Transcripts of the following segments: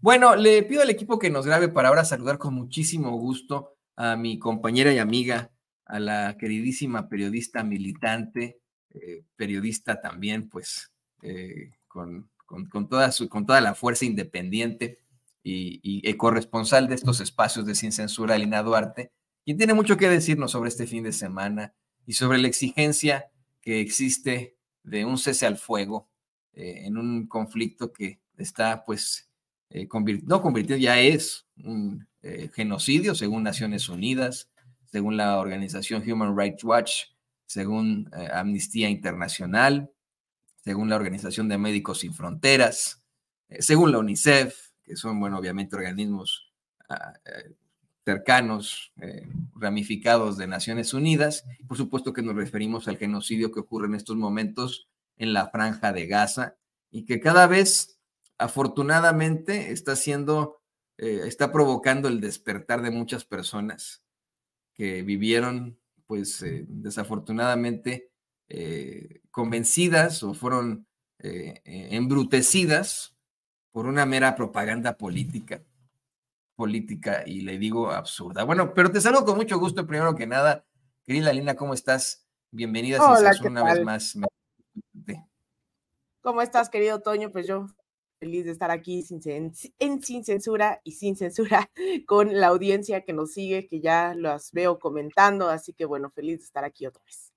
Bueno, le pido al equipo que nos grabe para ahora saludar con muchísimo gusto a mi compañera y amiga, a la queridísima periodista militante, eh, periodista también, pues, eh, con, toda su, con toda la fuerza independiente y, corresponsal de estos espacios de Sin Censura, Lina Duarte, quien tiene mucho que decirnos sobre este fin de semana y sobre la exigencia que existe de un cese al fuego eh, en un conflicto que está pues eh, no convirtiendo, ya es un eh, genocidio según Naciones Unidas, según la organización Human Rights Watch, según Amnistía Internacional, según la Organización de Médicos Sin Fronteras, según la UNICEF, que son, bueno, obviamente organismos ah, cercanos, ramificados de Naciones Unidas. Por supuesto que nos referimos al genocidio que ocurre en estos momentos en la franja de Gaza y que cada vez, afortunadamente, está siendo, eh, está provocando el despertar de muchas personas que vivieron, pues, eh, desafortunadamente, eh, convencidas o fueron embrutecidas por una mera propaganda política, política, y le digo absurda. Bueno, pero te saludo con mucho gusto, primero que nada. Querida Lina, ¿cómo estás? Bienvenida una vez más. ¿Cómo estás, querido Toño? Pues yo feliz de estar aquí sin en Sin Censura y Sin Censura con la audiencia que nos sigue, que ya las veo comentando, así que bueno, feliz de estar aquí otra vez.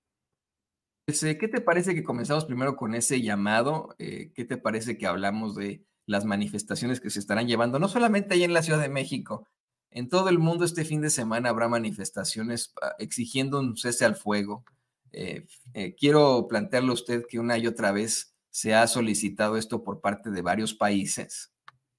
Pues, eh, ¿Qué te parece que comenzamos primero con ese llamado? Eh, ¿Qué te parece que hablamos de las manifestaciones que se estarán llevando, no solamente ahí en la Ciudad de México, en todo el mundo este fin de semana habrá manifestaciones ah, exigiendo un cese al fuego. Eh, quiero plantearle a usted que una y otra vez se ha solicitado esto por parte de varios países,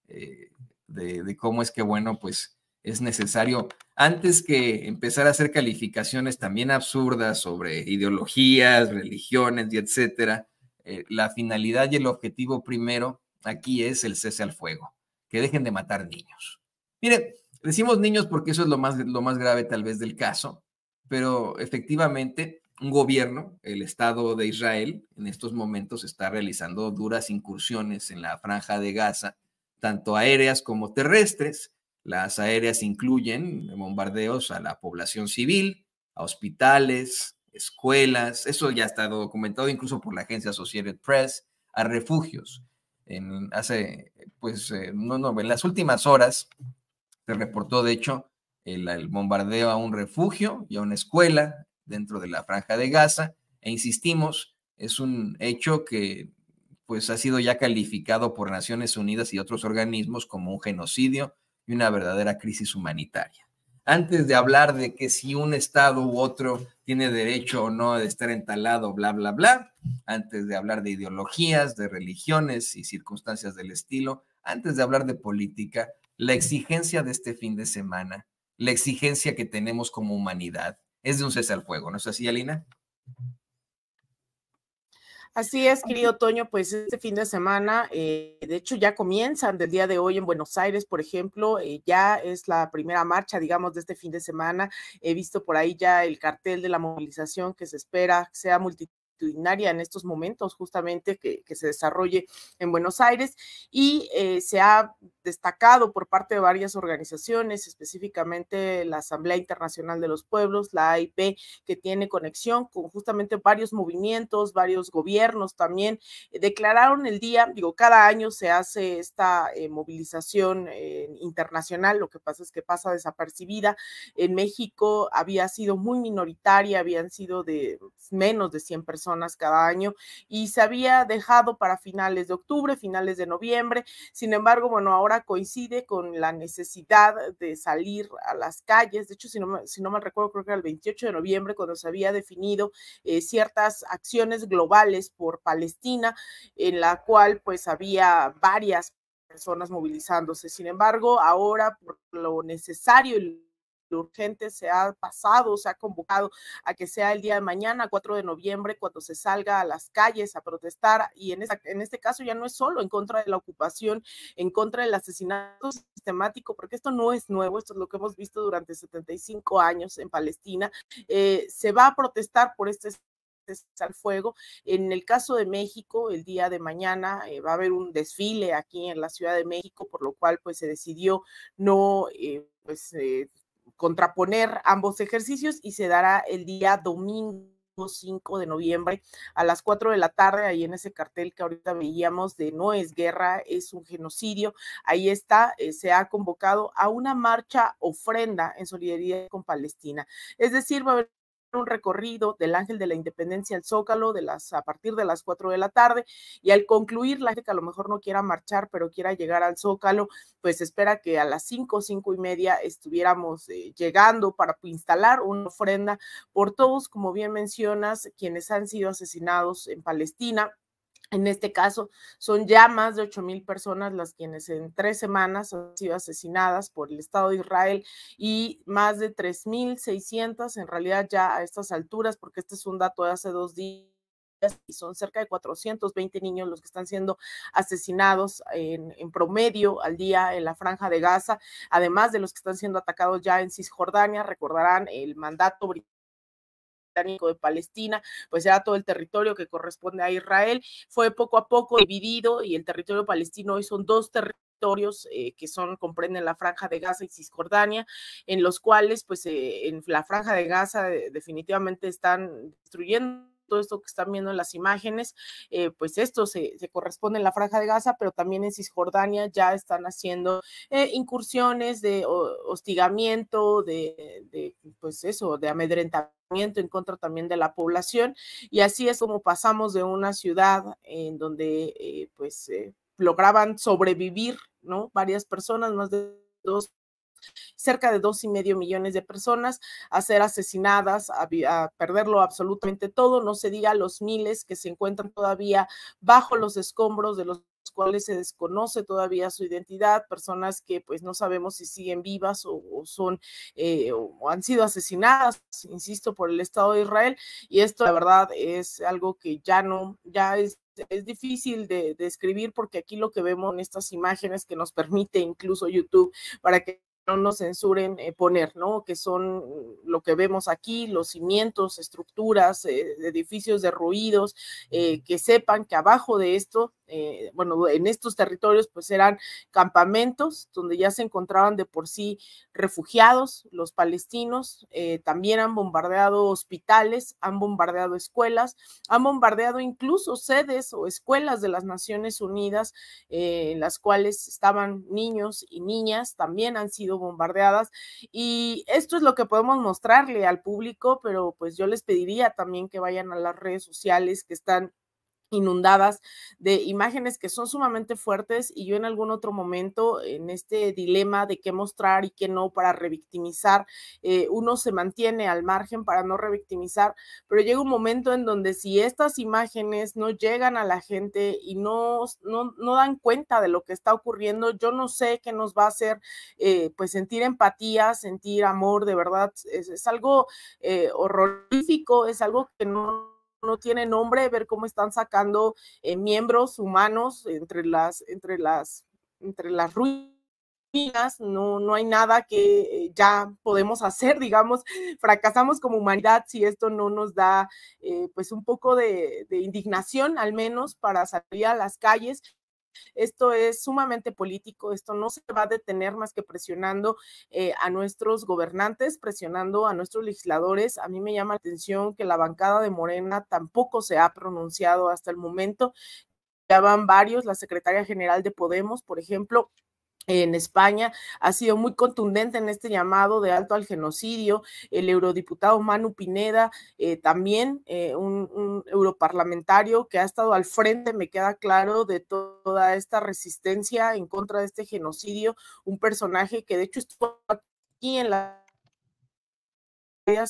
eh, de, cómo es que, bueno, pues es necesario, antes que empezar a hacer calificaciones también absurdas sobre ideologías, religiones y etcétera, eh, la finalidad y el objetivo primero aquí es el cese al fuego, que dejen de matar niños. Miren, decimos niños porque eso es lo más, lo más grave tal vez del caso, pero efectivamente un gobierno, el Estado de Israel, en estos momentos está realizando duras incursiones en la franja de Gaza, tanto aéreas como terrestres. Las aéreas incluyen bombardeos a la población civil, a hospitales, escuelas, eso ya ha estado documentado incluso por la agencia Associated Press, a refugios. En hace, pues, eh, no, no, en las últimas horas se reportó, de hecho, el bombardeo a un refugio y a una escuela dentro de la franja de Gaza. E insistimos, es un hecho que pues ha sido ya calificado por Naciones Unidas y otros organismos como un genocidio y una verdadera crisis humanitaria. Antes de hablar de que si un Estado u otro tiene derecho o no de estar entalado, bla, bla, bla, antes de hablar de ideologías, de religiones y circunstancias del estilo, antes de hablar de política, la exigencia de este fin de semana, la exigencia que tenemos como humanidad, es de un cese al fuego, ¿no es así, Alina? Así es, querido Toño, pues este fin de semana, eh, de hecho ya comienzan del día de hoy en Buenos Aires, por ejemplo, eh, ya es la primera marcha, digamos, de este fin de semana. He visto por ahí ya el cartel de la movilización que se espera sea multitud en estos momentos, justamente que, se desarrolle en Buenos Aires, y eh, se ha destacado por parte de varias organizaciones, específicamente la Asamblea Internacional de los Pueblos, la AIP, que tiene conexión con justamente varios movimientos, varios gobiernos también, eh, declararon el día, digo, cada año se hace esta eh, movilización internacional, lo que pasa es que pasa desapercibida. En México había sido muy minoritaria, habían sido de menos de 100 personas cada año y se había dejado para finales de octubre, finales de noviembre. Sin embargo, bueno, ahora coincide con la necesidad de salir a las calles. De hecho, si no, si no me recuerdo, creo que era el 28 de noviembre cuando se había definido eh, ciertas acciones globales por Palestina, en la cual pues había varias personas movilizándose. Sin embargo, ahora por lo necesario y urgente se ha pasado, se ha convocado a que sea el día de mañana, 4 de noviembre, cuando se salga a las calles a protestar. Y en, en este caso ya no es solo en contra de la ocupación, en contra del asesinato sistemático, porque esto no es nuevo, esto es lo que hemos visto durante 75 años en Palestina. Eh, se va a protestar por este al fuego. En el caso de México, el día de mañana eh, va a haber un desfile aquí en la Ciudad de México, por lo cual pues se decidió no eh, pues eh, contraponer ambos ejercicios y se dará el día domingo 5 de noviembre a las 4 de la tarde, ahí en ese cartel que ahorita veíamos de no es guerra, es un genocidio, ahí está, eh, se ha convocado a una marcha ofrenda en solidaridad con Palestina. Es decir, va a haber un recorrido del Ángel de la Independencia al Zócalo de las, a partir de las 4 de la tarde y al concluir la gente que a lo mejor no quiera marchar pero quiera llegar al Zócalo, pues espera que a las 5, 5 y media estuviéramos eh, llegando para instalar una ofrenda por todos, como bien mencionas, quienes han sido asesinados en Palestina en este caso, son ya más de 8 mil personas las quienes en tres semanas han sido asesinadas por el Estado de Israel y más de mil 3.600 en realidad ya a estas alturas, porque este es un dato de hace dos días y son cerca de 420 niños los que están siendo asesinados en, en, promedio al día en la franja de Gaza, además de los que están siendo atacados ya en Cisjordania. Recordarán el mandato británico de Palestina, pues era todo el territorio que corresponde a Israel, fue poco a poco dividido y el territorio palestino hoy son dos territorios eh, que son comprenden la franja de Gaza y Cisjordania, en los cuales pues eh, en la franja de Gaza eh, definitivamente están destruyendo todo esto que están viendo en las imágenes, eh, pues esto se, corresponde en la franja de Gaza, pero también en Cisjordania ya están haciendo eh, incursiones de hostigamiento, de, pues eso, de amedrentamiento en contra también de la población y así es como pasamos de una ciudad en donde eh, pues eh, lograban sobrevivir, ¿no? Varias personas, más de dos cerca de dos y medio millones de personas a ser asesinadas, a, perderlo absolutamente todo, no se diga los miles que se encuentran todavía bajo los escombros de los cuales se desconoce todavía su identidad, personas que pues no sabemos si siguen vivas o, son eh, o han sido asesinadas, insisto, por el Estado de Israel. Y esto la verdad es algo que ya no, ya es difícil de describir porque aquí lo que vemos en estas imágenes que nos permite incluso YouTube para que no nos censuren eh, poner, ¿no? Que son lo que vemos aquí, los cimientos, estructuras, eh, edificios derruidos, eh, que sepan que abajo de esto eh, bueno, en estos territorios pues eran campamentos donde ya se encontraban de por sí refugiados, los palestinos, eh, también han bombardeado hospitales, han bombardeado escuelas, han bombardeado incluso sedes o escuelas de las Naciones Unidas eh, en las cuales estaban niños y niñas, también han sido bombardeadas y esto es lo que podemos mostrarle al público, pero pues yo les pediría también que vayan a las redes sociales que están inundadas de imágenes que son sumamente fuertes y yo en algún otro momento en este dilema de qué mostrar y qué no para revictimizar, eh, uno se mantiene al margen para no revictimizar, pero llega un momento en donde si estas imágenes no llegan a la gente y no, no, dan cuenta de lo que está ocurriendo, yo no sé qué nos va a hacer eh, pues sentir empatía, sentir amor, de verdad, es, algo eh, horrorífico, es algo que no no tiene nombre, ver cómo están sacando eh, miembros humanos entre las, entre las, entre las ruinas, no, no hay nada que eh, ya podemos hacer, digamos, fracasamos como humanidad si esto no nos da eh, pues un poco de, de, indignación, al menos para salir a las calles esto es sumamente político, esto no se va a detener más que presionando eh, a nuestros gobernantes, presionando a nuestros legisladores. A mí me llama la atención que la bancada de Morena tampoco se ha pronunciado hasta el momento. Ya van varios, la secretaria general de Podemos, por ejemplo, en España ha sido muy contundente en este llamado de alto al genocidio. El eurodiputado Manu Pineda, eh, también eh, un, europarlamentario que ha estado al frente, me queda claro, de toda esta resistencia en contra de este genocidio, un personaje que de hecho estuvo aquí en la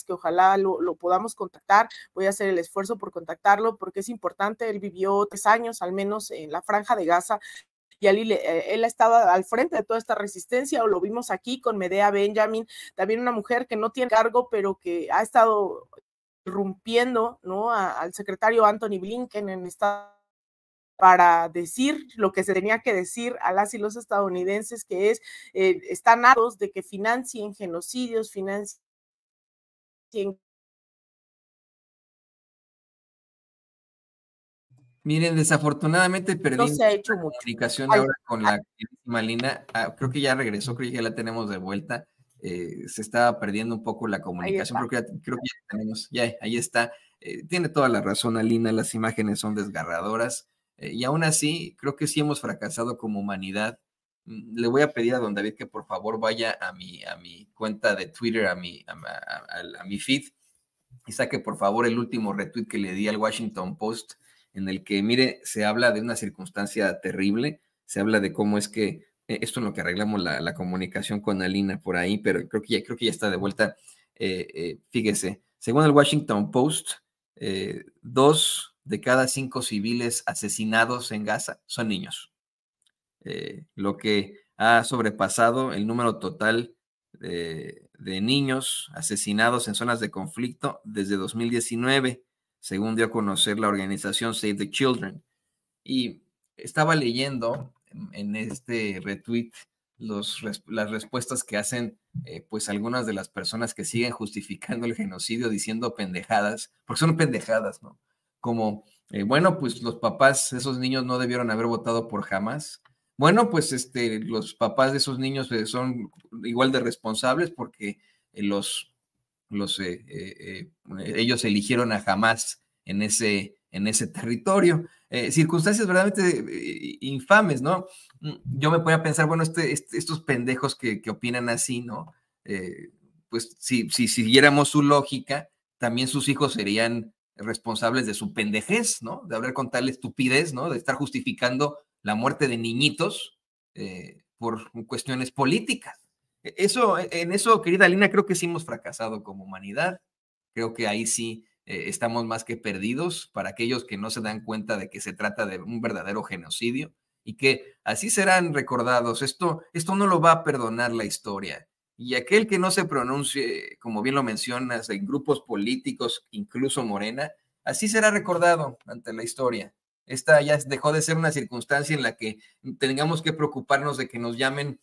que ojalá lo, podamos contactar. Voy a hacer el esfuerzo por contactarlo porque es importante. Él vivió tres años al menos en la franja de Gaza y eh, él ha estado al frente de toda esta resistencia, o lo vimos aquí con Medea Benjamin, también una mujer que no tiene cargo, pero que ha estado irrumpiendo ¿no? al secretario Anthony Blinken en esta para decir lo que se tenía que decir a las y los estadounidenses, que es, eh, están hartos de que financien genocidios, financien Miren, desafortunadamente perdí la comunicación ahora con la última, Lina. Ah, creo que ya regresó, creo que ya la tenemos de vuelta. Eh, se estaba perdiendo un poco la comunicación, creo que, creo que, ya tenemos, ya ahí está. Eh, tiene toda la razón Alina, las imágenes son desgarradoras eh, y aún así creo que sí hemos fracasado como humanidad. Mm, le voy a pedir a don David que por favor vaya a mi, a mi cuenta de Twitter, a mi, a, a mi feed y saque por favor el último retweet que le di al Washington Post en el que, mire, se habla de una circunstancia terrible, se habla de cómo es que, eh, esto es lo que arreglamos la, comunicación con Alina por ahí, pero creo que ya, creo que ya está de vuelta. Eh, eh, fíjese, según el Washington Post, dos de cada cinco civiles asesinados en Gaza son niños, lo que ha sobrepasado el número total de, de niños asesinados en zonas de conflicto desde 2019 según dio a conocer la organización Save the Children. Y estaba leyendo en este retweet los, las respuestas que hacen eh, pues algunas de las personas que siguen justificando el genocidio diciendo pendejadas, porque son pendejadas, ¿no? Como, eh, bueno, pues los papás, esos niños no debieron haber votado por jamás. Bueno, pues este, los papás de esos niños eh, son igual de responsables porque los los, eh, eh, eh, ellos eligieron a jamás en ese, en ese territorio. circunstancias verdaderamente infames, ¿no? Mm, yo me voy a pensar, bueno, este, este estos pendejos que, opinan así, ¿no? pues si, si siguiéramos su lógica, también sus hijos serían responsables de su pendejez, ¿no? De hablar con tal estupidez, ¿no? De estar justificando la muerte de niñitos por cuestiones políticas. E, eso, e, en eso, querida Lina, creo que sí hemos fracasado como humanidad. Creo que ahí sí eh, estamos más que perdidos para aquellos que no se dan cuenta de que se trata de un verdadero genocidio y que así serán recordados. Esto, esto no lo va a perdonar la historia. Y aquel que no se pronuncie, como bien lo mencionas, en grupos políticos, incluso Morena, así será recordado ante la historia. Esta ya dejó de ser una circunstancia en la que tengamos que preocuparnos de que nos llamen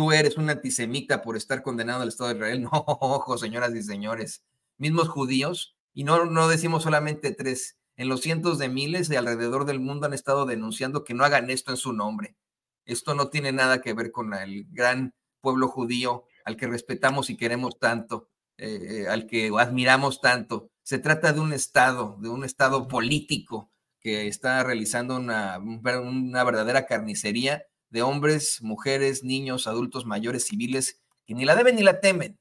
tú eres un antisemita por estar condenado al Estado de Israel. No, ojo, señoras y señores, mismos judíos, y no, no decimos solamente tres, en los cientos de miles de alrededor del mundo han estado denunciando que no hagan esto en su nombre. Esto no tiene nada que ver con el gran pueblo judío al que respetamos y queremos tanto, eh, eh, al que admiramos tanto. Se trata de un Estado, de un Estado político que está realizando una, una verdadera carnicería de hombres, mujeres, niños, adultos, mayores, civiles, que ni la deben ni la temen.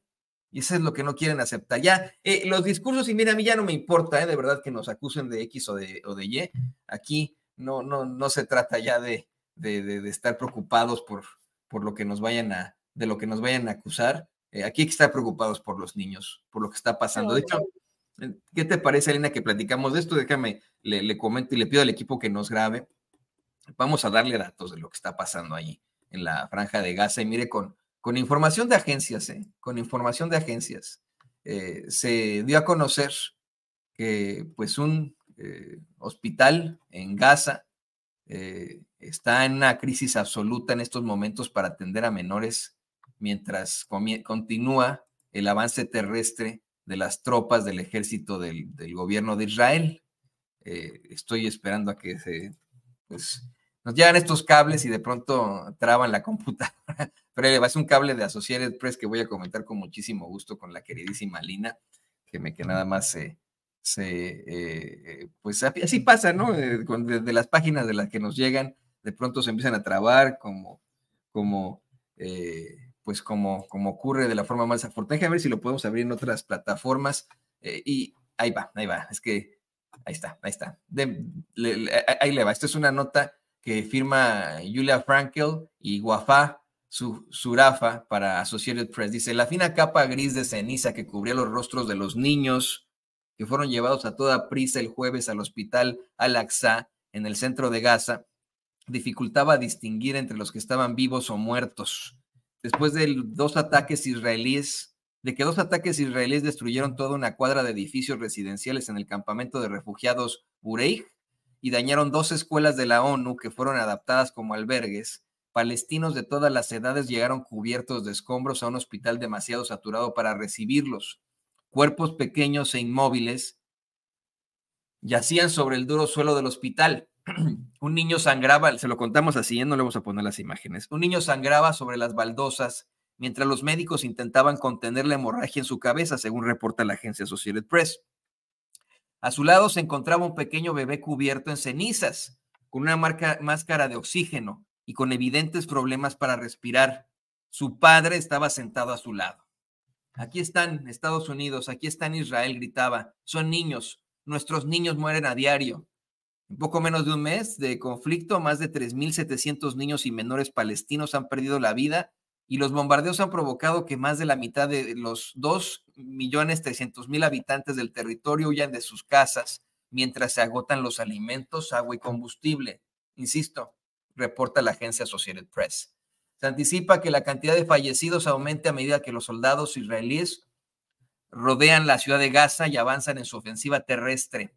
Y eso es lo que no quieren aceptar. Ya, eh, los discursos, y mira, a mí ya no me importa, eh, de verdad, que nos acusen de X o de, o de Y. Aquí no, no, no se trata ya de, de, de, estar preocupados por, por lo que nos vayan a, de lo que nos vayan a acusar. Eh, aquí hay que estar preocupados por los niños, por lo que está pasando. De hecho, eh, ¿qué te parece, Elena, que platicamos de esto? Déjame, le, le comento y le pido al equipo que nos grabe Vamos a darle datos de lo que está pasando ahí en la franja de Gaza y mire con, con información de agencias, ¿eh? con información de agencias, eh, se dio a conocer que pues un eh, hospital en Gaza está en una crisis absoluta en estos momentos para atender a menores mientras continúa el avance terrestre de las tropas del ejército del, del gobierno de Israel. estoy esperando a que se pues, nos llegan estos cables y de pronto traban la computadora. Pero le va, es un cable de Associated Press que voy a comentar con muchísimo gusto con la queridísima Lina, que me que nada más se, eh, pues así pasa, ¿no? Desde eh, las páginas de las que nos llegan, de pronto se empiezan a trabar como, como, eh, pues como, como ocurre de la forma más afortunada. A ver si lo podemos abrir en otras plataformas. y ahí va, ahí va. Es que ahí está, ahí está. ahí le va. Esto es una nota que firma Julia Frankel y Wafa Surafa para Associated Press. Dice, la fina capa gris de ceniza que cubría los rostros de los niños que fueron llevados a toda prisa el jueves al hospital Al-Aqsa en el centro de Gaza dificultaba distinguir entre los que estaban vivos o muertos. Después de dos ataques israelíes, de que dos ataques israelíes destruyeron toda una cuadra de edificios residenciales en el campamento de refugiados Bureij, y dañaron dos escuelas de la ONU que fueron adaptadas como albergues, palestinos de todas las edades llegaron cubiertos de escombros a un hospital demasiado saturado para recibirlos. Cuerpos pequeños e inmóviles yacían sobre el duro suelo del hospital. un niño sangraba, se lo contamos así, no le vamos a poner las imágenes. Un niño sangraba sobre las baldosas mientras los médicos intentaban contener la hemorragia en su cabeza, según reporta la agencia Associated Press. A su lado se encontraba un pequeño bebé cubierto en cenizas, con una máscara de oxígeno y con evidentes problemas para respirar. Su padre estaba sentado a su lado. Aquí están Estados Unidos, aquí están Israel, gritaba. Son niños, nuestros niños mueren a diario. En poco menos de un mes de conflicto, más de 3.700 niños y menores palestinos han perdido la vida y los bombardeos han provocado que más de la mitad de los 2.300.000 habitantes del territorio huyan de sus casas mientras se agotan los alimentos, agua y combustible. Insisto, reporta la agencia Associated Press. Se anticipa que la cantidad de fallecidos aumente a medida que los soldados israelíes rodean la ciudad de Gaza y avanzan en su ofensiva terrestre.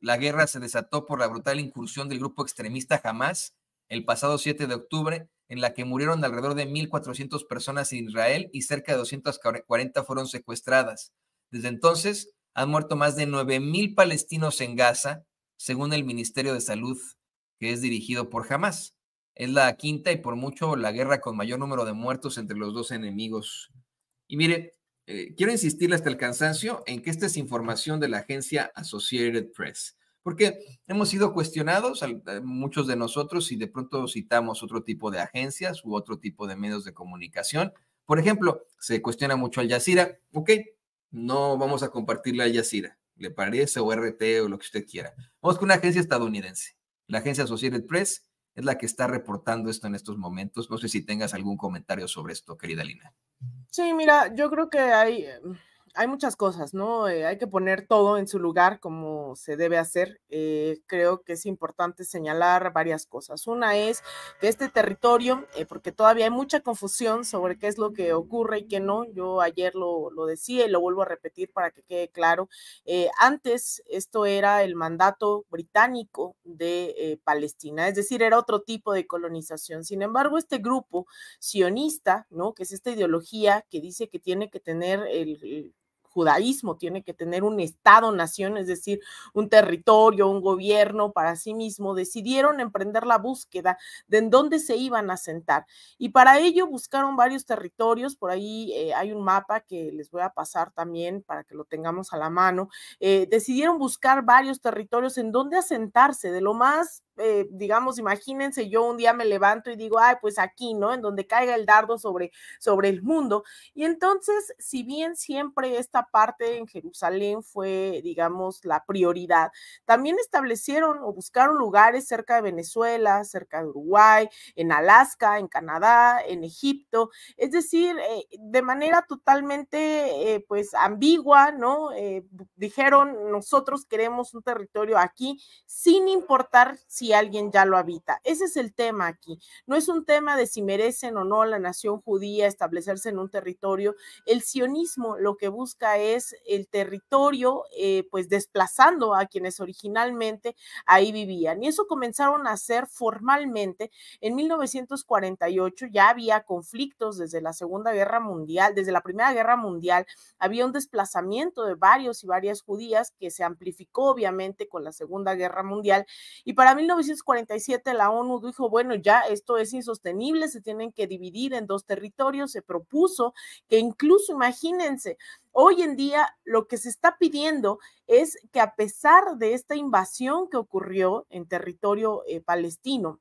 La guerra se desató por la brutal incursión del grupo extremista Hamas el pasado 7 de octubre en la que murieron alrededor de 1.400 personas en Israel y cerca de 240 fueron secuestradas. Desde entonces han muerto más de 9.000 palestinos en Gaza, según el Ministerio de Salud, que es dirigido por Hamas. Es la quinta y por mucho la guerra con mayor número de muertos entre los dos enemigos. Y mire, eh, quiero insistirle hasta el cansancio en que esta es información de la agencia Associated Press porque hemos sido cuestionados, eh, muchos de nosotros, y de pronto citamos otro tipo de agencias u otro tipo de medios de comunicación. Por ejemplo, se cuestiona mucho al Yacira, ok, no vamos a compartirle al Yacira, le parece o RT o lo que usted quiera. Vamos con una agencia estadounidense, la agencia Associated Press es la que está reportando esto en estos momentos. No sé si tengas algún comentario sobre esto, querida Lina. Sí, mira, yo creo que hay... Eh, hay muchas cosas, ¿no? Eh, hay que poner todo en su lugar como se debe hacer. Eh, creo que es importante señalar varias cosas. Una es que este territorio, eh, porque todavía hay mucha confusión sobre qué es lo que ocurre y qué no, yo ayer lo, decía y lo vuelvo a repetir para que quede claro, antes esto era el mandato británico de Palestina, es decir, era otro tipo de colonización. Sin embargo, este grupo sionista, ¿no? Que es esta ideología que dice que tiene que tener el judaísmo tiene que tener un Estado-nación, es decir, un territorio, un gobierno para sí mismo, decidieron emprender la búsqueda de en dónde se iban a sentar. Y para ello buscaron varios territorios, por ahí eh, hay un mapa que les voy a pasar también para que lo tengamos a la mano. Eh, decidieron buscar varios territorios en dónde asentarse, de lo más eh, digamos, imagínense, yo un día me levanto y digo, ay, pues aquí, ¿no? En donde caiga el dardo sobre, sobre el mundo. Y entonces, si bien siempre esta parte en Jerusalén fue, digamos, la prioridad, también establecieron o buscaron lugares cerca de Venezuela, cerca de Uruguay, en Alaska, en Canadá, en Egipto, es decir, eh, de manera totalmente, eh, pues, ambigua, ¿no? dijeron, nosotros queremos un territorio aquí, sin importar si alguien ya lo habita. Ese es el tema aquí. No es un tema de si merecen o no la nación judía establecerse en un territorio. El sionismo lo que busca es el territorio, eh, pues desplazando a quienes originalmente ahí vivían. Y eso comenzaron a hacer formalmente en 1948. Ya había conflictos desde la Segunda Guerra Mundial, desde la Primera Guerra Mundial, había un desplazamiento de varios y varias judías que se amplificó obviamente con la Segunda Guerra Mundial. Y para 1948 1947 la ONU dijo, bueno, ya esto es insostenible, se tienen que dividir en dos territorios, se propuso que incluso, imagínense, hoy en día lo que se está pidiendo es que a pesar de esta invasión que ocurrió en territorio eh, palestino,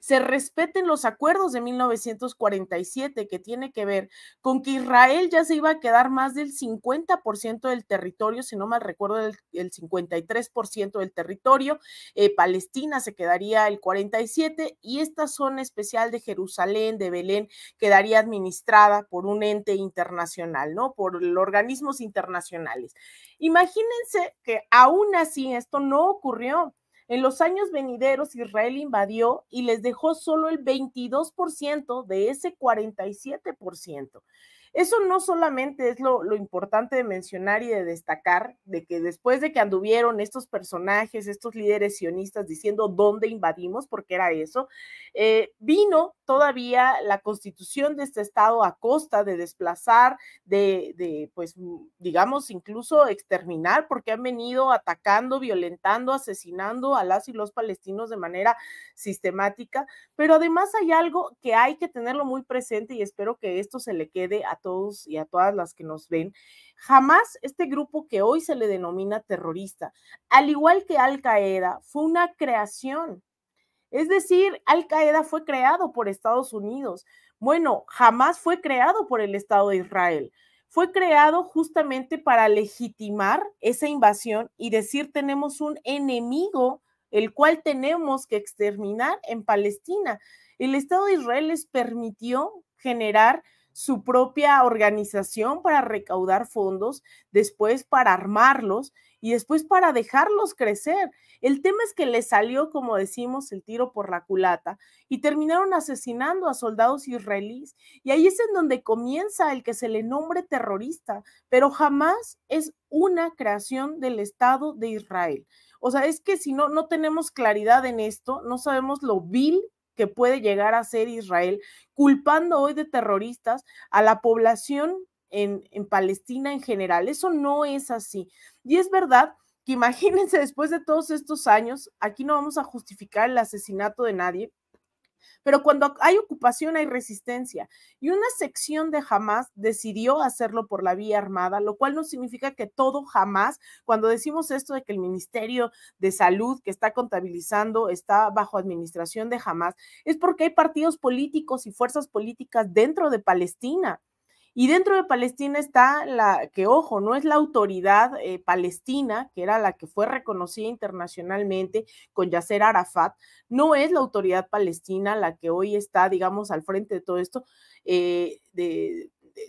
se respeten los acuerdos de 1947 que tiene que ver con que Israel ya se iba a quedar más del 50% del territorio, si no mal recuerdo, el, 53% del territorio, eh, Palestina se quedaría el 47% y esta zona especial de Jerusalén, de Belén, quedaría administrada por un ente internacional, ¿no? Por organismos internacionales. Imagínense que aún así esto no ocurrió. En los años venideros, Israel invadió y les dejó solo el 22% de ese 47%. Eso no solamente es lo, importante de mencionar y de destacar, de que después de que anduvieron estos personajes, estos líderes sionistas diciendo dónde invadimos, porque era eso, eh, vino todavía la constitución de este estado a costa de desplazar, de, de, pues, mm, digamos, incluso exterminar, porque han venido atacando, violentando, asesinando a las y los palestinos de manera sistemática. Pero además hay algo que hay que tenerlo muy presente y espero que esto se le quede a todos y a todas las que nos ven. Jamás este grupo que hoy se le denomina terrorista, al igual que Al Qaeda, fue una creación es decir, Al Qaeda fue creado por Estados Unidos. Bueno, jamás fue creado por el Estado de Israel. Fue creado justamente para legitimar esa invasión y decir tenemos un enemigo el cual tenemos que exterminar en Palestina. El Estado de Israel les permitió generar su propia organización para recaudar fondos, después para armarlos y después para dejarlos crecer. El tema es que le salió, como decimos, el tiro por la culata y terminaron asesinando a soldados israelíes. Y ahí es en donde comienza el que se le nombre terrorista, pero jamás es una creación del Estado de Israel. O sea, es que si no, no tenemos claridad en esto, no sabemos lo vil que puede llegar a ser Israel, culpando hoy de terroristas a la población en, Palestina en general. Eso no es así. Y es verdad que imagínense, después de todos estos años, aquí no vamos a justificar el asesinato de nadie, pero cuando hay ocupación hay resistencia. Y una sección de Hamas decidió hacerlo por la vía armada, lo cual no significa que todo Hamas, cuando decimos esto de que el Ministerio de Salud que está contabilizando está bajo administración de Hamas, es porque hay partidos políticos y fuerzas políticas dentro de Palestina. Y dentro de Palestina está la que, ojo, no es la autoridad eh, palestina, que era la que fue reconocida internacionalmente con Yasser Arafat, no es la autoridad palestina la que hoy está, digamos, al frente de todo esto. Eh,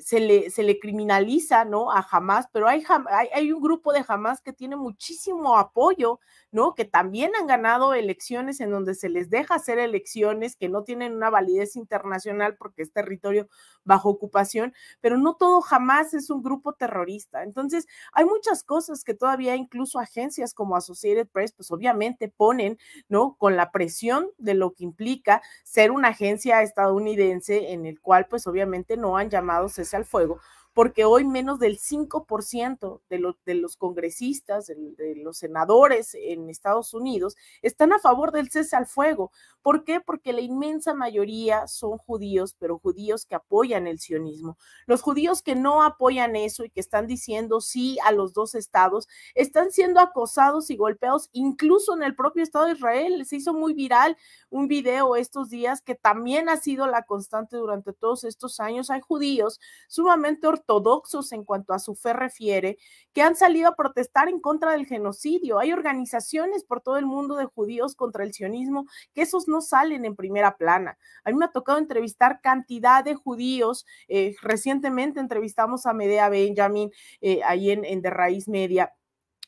se le, se le, criminaliza, ¿no? A Hamas, pero hay, hay, hay, un grupo de Hamas que tiene muchísimo apoyo ¿no? Que también han ganado elecciones en donde se les deja hacer elecciones que no tienen una validez internacional porque es territorio bajo ocupación, pero no todo jamás es un grupo terrorista. Entonces, hay muchas cosas que todavía incluso agencias como Associated Press, pues obviamente ponen, ¿no? Con la presión de lo que implica ser una agencia estadounidense en el cual, pues obviamente no han llamado cese al fuego porque hoy menos del 5% de los, de los congresistas, de, los senadores en Estados Unidos están a favor del cese al fuego. ¿Por qué? Porque la inmensa mayoría son judíos, pero judíos que apoyan el sionismo. Los judíos que no apoyan eso y que están diciendo sí a los dos estados, están siendo acosados y golpeados incluso en el propio Estado de Israel. Se hizo muy viral un video estos días que también ha sido la constante durante todos estos años. Hay judíos sumamente ortodoxos en cuanto a su fe refiere, que han salido a protestar en contra del genocidio. Hay organizaciones por todo el mundo de judíos contra el sionismo que esos no salen en primera plana. A mí me ha tocado entrevistar cantidad de judíos. Eh, recientemente entrevistamos a Medea Benjamin eh, ahí en, en De Raíz Media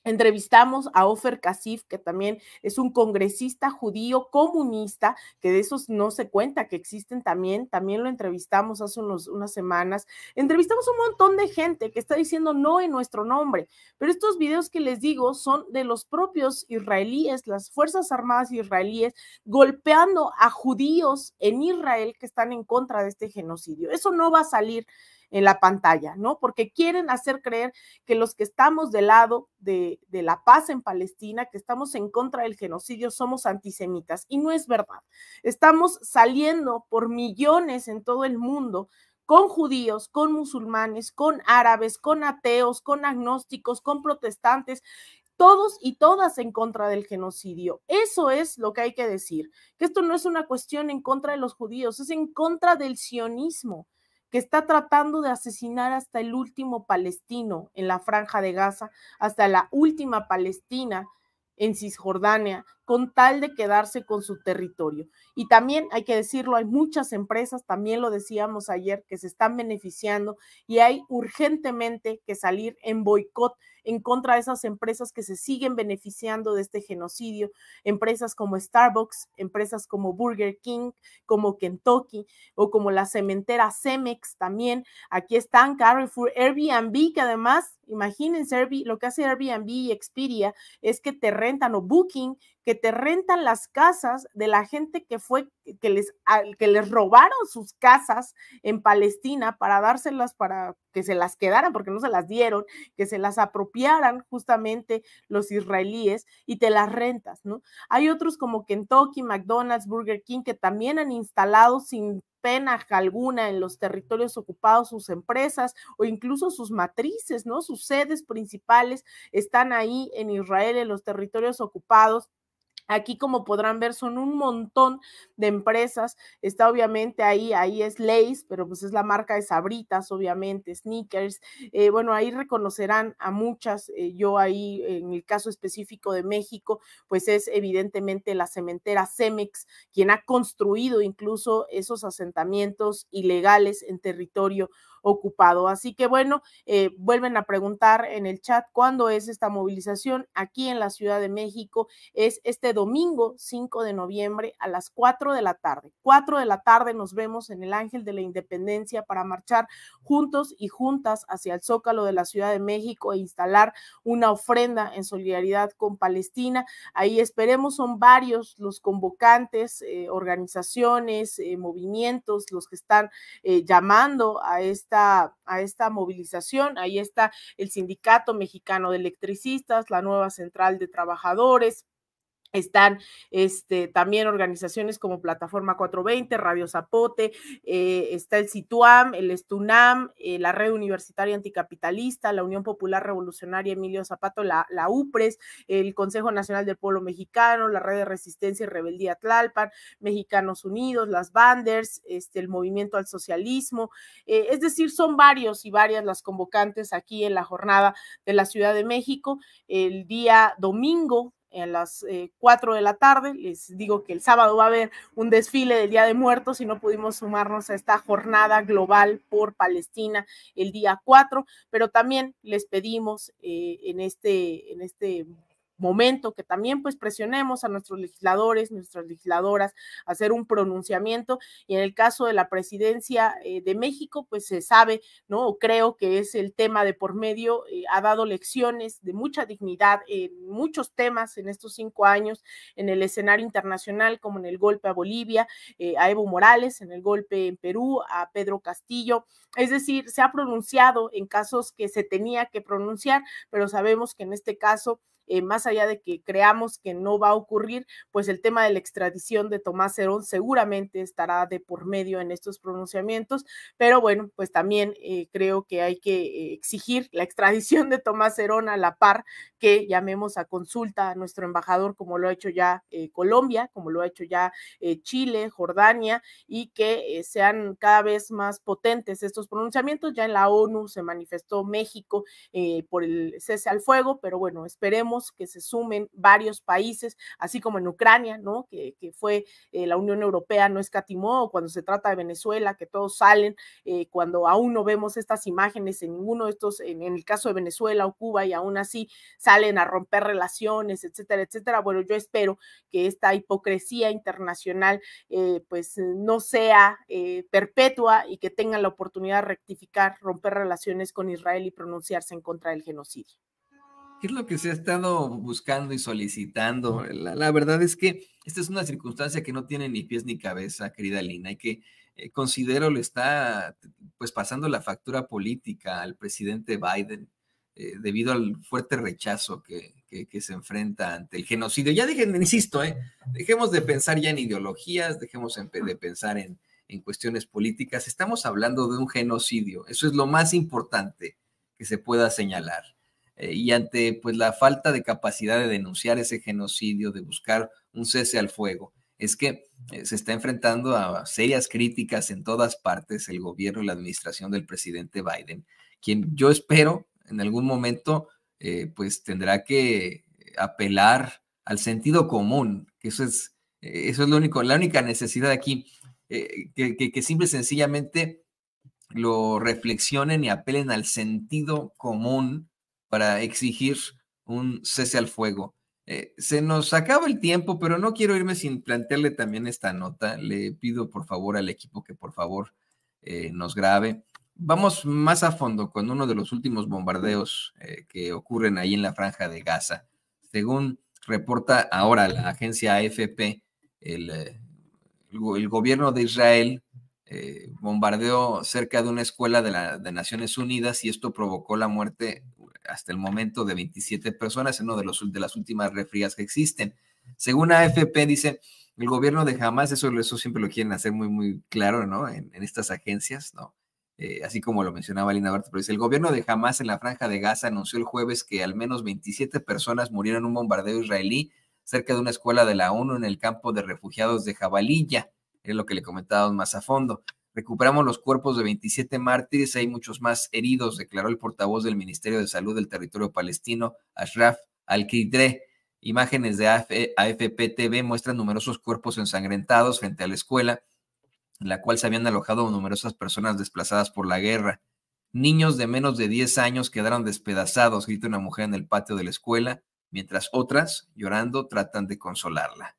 Entrevistamos a Ofer Kasif, que también es un congresista judío comunista, que de esos no se cuenta que existen también. También lo entrevistamos hace unas semanas. Entrevistamos un montón de gente que está diciendo no en nuestro nombre, pero estos videos que les digo son de los propios israelíes, las Fuerzas Armadas israelíes, golpeando a judíos en Israel que están en contra de este genocidio. Eso no va a salir en la pantalla, ¿no? Porque quieren hacer creer que los que estamos del lado de, de la paz en Palestina, que estamos en contra del genocidio, somos antisemitas. Y no es verdad. Estamos saliendo por millones en todo el mundo con judíos, con musulmanes, con árabes, con ateos, con agnósticos, con protestantes, todos y todas en contra del genocidio. Eso es lo que hay que decir, que esto no es una cuestión en contra de los judíos, es en contra del sionismo que está tratando de asesinar hasta el último palestino en la franja de Gaza, hasta la última palestina en Cisjordania, con tal de quedarse con su territorio. Y también hay que decirlo, hay muchas empresas, también lo decíamos ayer, que se están beneficiando y hay urgentemente que salir en boicot en contra de esas empresas que se siguen beneficiando de este genocidio, empresas como Starbucks, empresas como Burger King, como Kentucky o como la cementera Cemex también. Aquí están Carrefour, Airbnb, que además, imagínense, Airbnb, lo que hace Airbnb y Expedia es que te rentan o Booking que te rentan las casas de la gente que fue, que les, que les robaron sus casas en Palestina para dárselas para que se las quedaran, porque no se las dieron, que se las apropiaran justamente los israelíes y te las rentas, ¿no? Hay otros como Kentucky, McDonald's, Burger King, que también han instalado sin pena alguna en los territorios ocupados sus empresas o incluso sus matrices, ¿no? Sus sedes principales están ahí en Israel, en los territorios ocupados Aquí, como podrán ver, son un montón de empresas. Está obviamente ahí, ahí es Leis, pero pues es la marca de Sabritas, obviamente, Sneakers. Eh, bueno, ahí reconocerán a muchas. Eh, yo ahí, en el caso específico de México, pues es evidentemente la cementera Cemex, quien ha construido incluso esos asentamientos ilegales en territorio ocupado. Así que bueno, eh, vuelven a preguntar en el chat cuándo es esta movilización aquí en la Ciudad de México. Es este domingo 5 de noviembre a las 4 de la tarde. 4 de la tarde nos vemos en el Ángel de la Independencia para marchar juntos y juntas hacia el Zócalo de la Ciudad de México e instalar una ofrenda en solidaridad con Palestina. Ahí esperemos, son varios los convocantes, eh, organizaciones, eh, movimientos, los que están llamando a este a esta movilización. Ahí está el Sindicato Mexicano de Electricistas, la nueva Central de Trabajadores, están este, también organizaciones como Plataforma 420, Radio Zapote, eh, está el CITUAM, el STUNAM, eh, la Red Universitaria Anticapitalista, la Unión Popular Revolucionaria Emilio Zapato, la, la, UPRES, el Consejo Nacional del Pueblo Mexicano, la Red de Resistencia y Rebeldía Tlalpan, Mexicanos Unidos, las Banders, este, el Movimiento al Socialismo. Eh, es decir, son varios y varias las convocantes aquí en la jornada de la Ciudad de México. El día domingo en las eh, cuatro 4 de la tarde. Les digo que el sábado va a haber un desfile del Día de Muertos y no pudimos sumarnos a esta jornada global por Palestina el día 4, pero también les pedimos eh, en, este, en este momento que también pues presionemos a nuestros legisladores, nuestras legisladoras, a hacer un pronunciamiento y en el caso de la presidencia eh, de México pues se sabe, ¿no? creo que es el tema de por medio, eh, ha dado lecciones de mucha dignidad en muchos temas en estos cinco años, en el escenario internacional como en el golpe a Bolivia, eh, a Evo Morales, en el golpe en Perú, a Pedro Castillo, es decir, se ha pronunciado en casos que se tenía que pronunciar, pero sabemos que en este caso eh, más allá de que creamos que no va a ocurrir, pues el tema de la extradición de Tomás Herón seguramente estará de por medio en estos pronunciamientos, pero bueno, pues también eh, creo que hay que exigir la extradición de Tomás Herón a la par que llamemos a consulta a nuestro embajador, como lo ha hecho ya eh, Colombia, como lo ha hecho ya Chile, Jordania, y que sean cada vez más potentes estos pronunciamientos. Ya en la ONU se manifestó México por el cese al fuego, pero bueno, esperemos que se sumen varios países, así como en Ucrania, ¿no? Que, fue eh, la Unión Europea no escatimó cuando se trata de Venezuela, que todos salen, eh, cuando aún no vemos estas imágenes en ninguno de estos, en, el caso de Venezuela o Cuba, y aún así salen a romper relaciones, etcétera, etcétera. Bueno, yo espero que esta hipocresía internacional eh, pues no sea perpetua y que tengan la oportunidad de rectificar, romper relaciones con Israel y pronunciarse en contra del genocidio. ¿Qué es lo que se ha estado buscando y solicitando? La, verdad es que esta es una circunstancia que no tiene ni pies ni cabeza, querida Lina, y que eh, considero le está pues pasando la factura política al presidente Biden eh, debido al fuerte rechazo que, se enfrenta ante el genocidio. Ya dejen, insisto, eh, dejemos de pensar ya en ideologías, dejemos de pensar en cuestiones políticas. Estamos hablando de un genocidio. Eso es lo más importante que se pueda señalar. Eh, y ante pues la falta de capacidad de denunciar ese genocidio, de buscar un cese al fuego. Es que eh, se está enfrentando a serias críticas en todas partes el gobierno y la administración del presidente Biden, quien yo espero en algún momento eh, pues tendrá que apelar al sentido común, que eso es, eso es lo único, la única necesidad aquí, que, que, que simple y sencillamente lo reflexionen y apelen al sentido común para exigir un cese al fuego. Eh, se nos acaba el tiempo, pero no quiero irme sin plantearle también esta nota. Le pido por favor al equipo que por favor eh, nos grabe. Vamos más a fondo con uno de los últimos bombardeos eh, que ocurren ahí en la franja de Gaza. Según reporta ahora la agencia AFP, el, gobierno de Israel bombardeó cerca de una escuela de, la, de Naciones Unidas y esto provocó la muerte hasta el momento de 27 personas en uno de, los, de las últimas refrías que existen. Según AFP, dice, el gobierno de Hamas, eso, eso siempre lo quieren hacer muy, muy claro, ¿no? En, estas agencias, ¿no? Eh, así como lo mencionaba Lina Duarte, pero dice, el gobierno de Hamas en la franja de Gaza anunció el jueves que al menos 27 personas murieron en un bombardeo israelí cerca de una escuela de la ONU en el campo de refugiados de Jabalilla. Es lo que le comentaba más a fondo. Recuperamos los cuerpos de 27 mártires, hay muchos más heridos, declaró el portavoz del Ministerio de Salud del Territorio Palestino, Ashraf Al-Qidre. Imágenes de AFP TV muestran numerosos cuerpos ensangrentados frente a la escuela, en la cual se habían alojado numerosas personas desplazadas por la guerra. Niños de menos de 10 años quedaron despedazados, grita una mujer en el patio de la escuela, mientras otras, llorando, tratan de consolarla.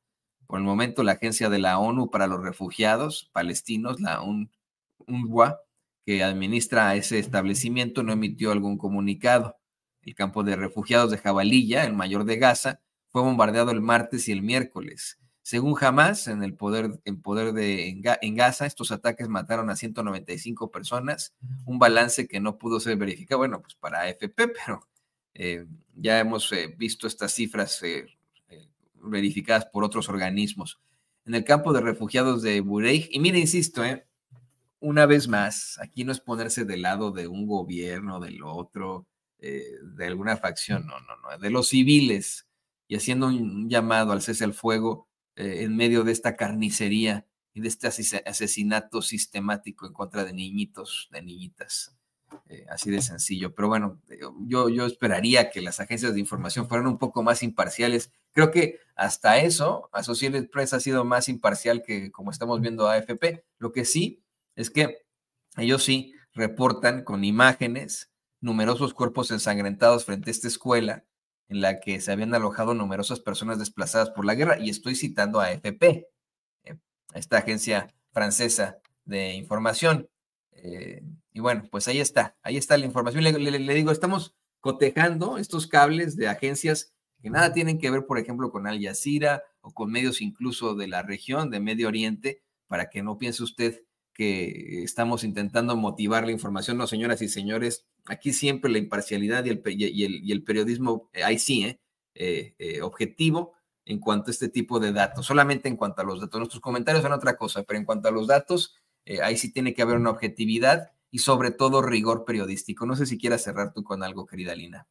Por el momento, la Agencia de la ONU para los Refugiados Palestinos, la UNRWA, que administra ese establecimiento, no emitió algún comunicado. El campo de refugiados de Jabalilla, el mayor de Gaza, fue bombardeado el martes y el miércoles. Según Hamas, en el poder, en poder de en Gaza, estos ataques mataron a 195 personas, un balance que no pudo ser verificado, bueno, pues para AFP, pero eh, ya hemos eh, visto estas cifras eh, verificadas por otros organismos. En el campo de refugiados de Bureij, y mire, insisto, ¿eh? una vez más, aquí no es ponerse del lado de un gobierno, del otro, eh, de alguna facción, no, no, no, de los civiles, y haciendo un llamado al cese al fuego eh, en medio de esta carnicería y de este asesinato sistemático en contra de niñitos, de niñitas. Eh, así de sencillo. Pero bueno, eh, yo, yo esperaría que las agencias de información fueran un poco más imparciales. Creo que hasta eso, Associated Press ha sido más imparcial que como estamos viendo AFP. Lo que sí es que ellos sí reportan con imágenes numerosos cuerpos ensangrentados frente a esta escuela en la que se habían alojado numerosas personas desplazadas por la guerra. Y estoy citando a AFP, eh, esta agencia francesa de información. Y bueno, pues ahí está, ahí está la información. Le, digo, estamos cotejando estos cables de agencias que nada tienen que ver, por ejemplo, con Al Jazeera o con medios incluso de la región, de Medio Oriente, para que no piense usted que estamos intentando motivar la información. No, señoras y señores, aquí siempre la imparcialidad y el, y el, periodismo, eh, ahí sí, eh, eh, objetivo en cuanto a este tipo de datos, solamente en cuanto a los datos. Nuestros comentarios son otra cosa, pero en cuanto a los datos, ahí sí tiene que haber una objetividad y sobre todo rigor periodístico. No sé si quieras cerrar tú con algo, querida Lina.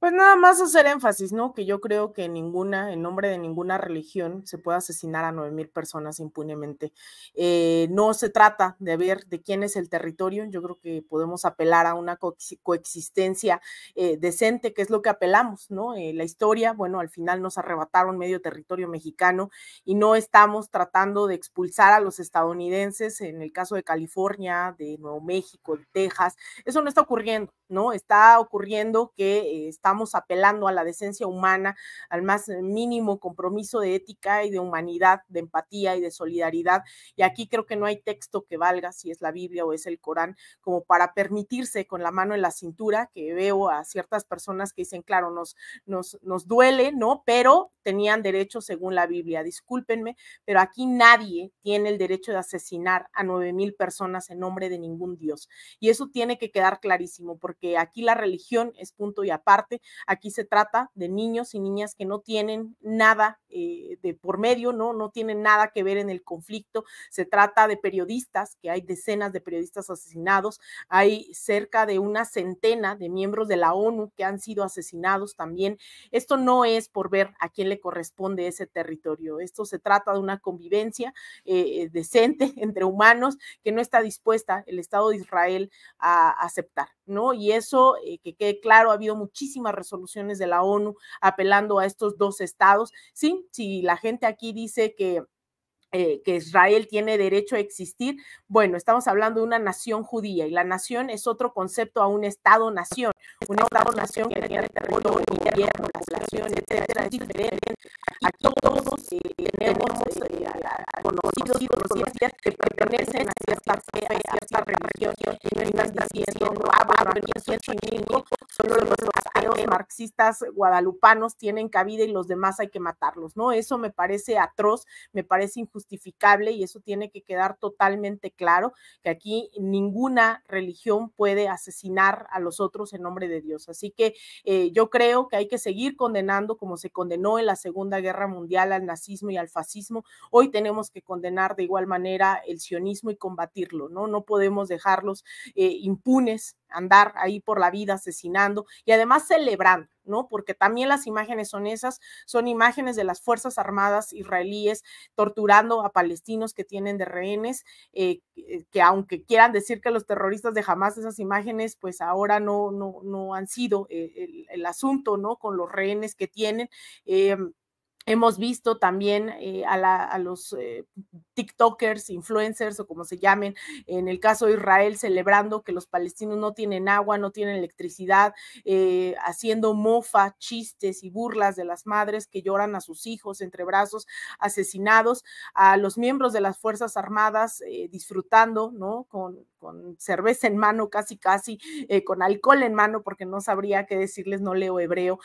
Pues nada más hacer énfasis, ¿no? Que yo creo que ninguna, en nombre de ninguna religión, se puede asesinar a nueve mil personas impunemente. Eh, no se trata de ver de quién es el territorio. Yo creo que podemos apelar a una coexistencia eh, decente, que es lo que apelamos, ¿no? Eh, la historia, bueno, al final nos arrebataron medio territorio mexicano y no estamos tratando de expulsar a los estadounidenses en el caso de California, de Nuevo México, de Texas. Eso no está ocurriendo, ¿no? Está ocurriendo que está vamos apelando a la decencia humana, al más mínimo compromiso de ética y de humanidad, de empatía y de solidaridad. Y aquí creo que no hay texto que valga, si es la Biblia o es el Corán, como para permitirse con la mano en la cintura, que veo a ciertas personas que dicen, claro, nos, nos, nos duele, ¿no? Pero tenían derecho según la Biblia. Discúlpenme, pero aquí nadie tiene el derecho de asesinar a nueve mil personas en nombre de ningún Dios. Y eso tiene que quedar clarísimo, porque aquí la religión es punto y aparte Aquí se trata de niños y niñas que no tienen nada eh, de por medio, ¿no? No tienen nada que ver en el conflicto. Se trata de periodistas, que hay decenas de periodistas asesinados. Hay cerca de una centena de miembros de la ONU que han sido asesinados también. Esto no es por ver a quién le corresponde ese territorio. Esto se trata de una convivencia eh, eh, decente entre humanos que no está dispuesta el Estado de Israel a aceptar. ¿no? Y eso, eh, que quede claro, ha habido muchísimas resoluciones de la ONU apelando a estos dos estados. Sí, si la gente aquí dice que eh, que Israel tiene derecho a existir. Bueno, estamos hablando de una nación judía y la nación es otro concepto a un Estado-nación. una nación que tiene territorio, gobierno, población, etcétera, es diferente. Aquí todos eh, tenemos eh, conocidos, conocidas que pertenecen a cierta fe, a cierta religión y no están diciendo, ah, bueno, aquí en Xochimilco solo los marxistas guadalupanos tienen cabida y los demás hay que matarlos, ¿no? Eso me parece atroz, me parece injusto y eso tiene que quedar totalmente claro, que aquí ninguna religión puede asesinar a los otros en nombre de Dios. Así que eh, yo creo que hay que seguir condenando como se condenó en la Segunda Guerra Mundial al nazismo y al fascismo. Hoy tenemos que condenar de igual manera el sionismo y combatirlo, ¿no? No podemos dejarlos eh, impunes andar ahí por la vida asesinando y además celebrando, ¿no? Porque también las imágenes son esas, son imágenes de las Fuerzas Armadas israelíes torturando a palestinos que tienen de rehenes, eh, eh, que aunque quieran decir que los terroristas de Hamas, esas imágenes, pues ahora no, no, han sido eh, el, asunto, ¿no? Con los rehenes que tienen. Hemos visto también a, los TikTokers, influencers o como se llamen, en el caso de Israel, celebrando que los palestinos no tienen agua, no tienen electricidad, eh, haciendo mofa, chistes y burlas de las madres que lloran a sus hijos entre brazos asesinados, a los miembros de las Fuerzas Armadas eh, disfrutando, ¿no? Con, cerveza en mano, casi, casi, eh, con alcohol en mano, porque no sabría qué decirles, no leo hebreo,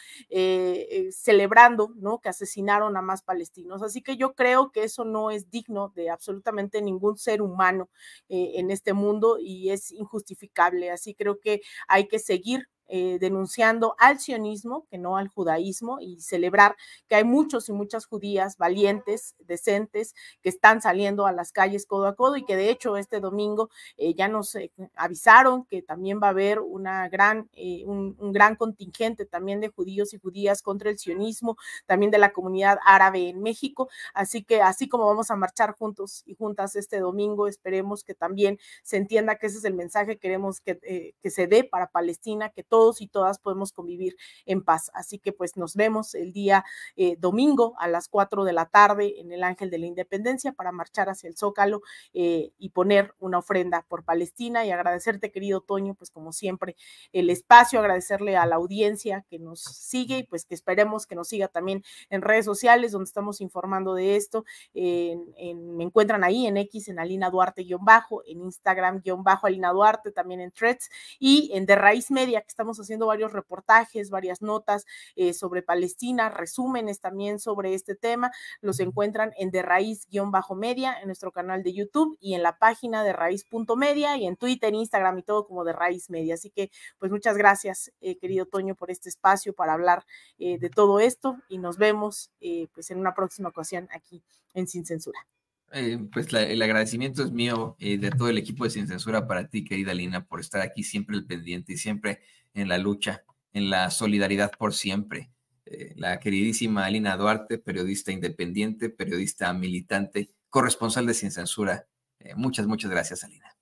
celebrando, ¿no? Que asesinaron a más palestinos. Así que yo creo que eso no es digno de absolutamente ningún ser humano eh, en este mundo y es injustificable. Así creo que hay que seguir eh, denunciando al sionismo, que no al judaísmo, y celebrar que hay muchos y muchas judías valientes, decentes, que están saliendo a las calles codo a codo y que de hecho este domingo eh, ya nos eh, avisaron que también va a haber una gran, un, gran contingente también de judíos y judías contra el sionismo, también de la comunidad árabe en México. Así que así como vamos a marchar juntos y juntas este domingo, esperemos que también se entienda que ese es el mensaje que queremos que, que se dé para Palestina, que todos y todas podemos convivir en paz. Así que pues nos vemos el día eh, domingo a las 4 de la tarde en el Ángel de la Independencia para marchar hacia el Zócalo eh, y poner una ofrenda por Palestina y agradecerte, querido Toño, pues como siempre, el espacio, agradecerle a la audiencia que nos sigue y pues que esperemos que nos siga también en redes sociales donde estamos informando de esto. me encuentran ahí en X, en Alina Duarte-bajo, en Instagram-Alina Duarte, también en Threads y en De Raíz Media, que está estamos haciendo varios reportajes, varias notas eh, sobre Palestina, resúmenes también sobre este tema. Los encuentran en de raíz-media, en nuestro canal de YouTube y en la página de Media y en Twitter, Instagram y todo como de raíz media. Así que, pues muchas gracias, eh, querido Toño, por este espacio para hablar eh, de todo esto y nos vemos pues en una próxima ocasión aquí en Sin Censura. pues el agradecimiento es mío de todo el equipo de Sin Censura para ti, querida Lina, por estar aquí siempre el pendiente y siempre en la lucha, en la solidaridad por siempre. Eh, la queridísima Alina Duarte, periodista independiente, periodista militante, corresponsal de Sin Censura. Eh, muchas, muchas gracias, Alina.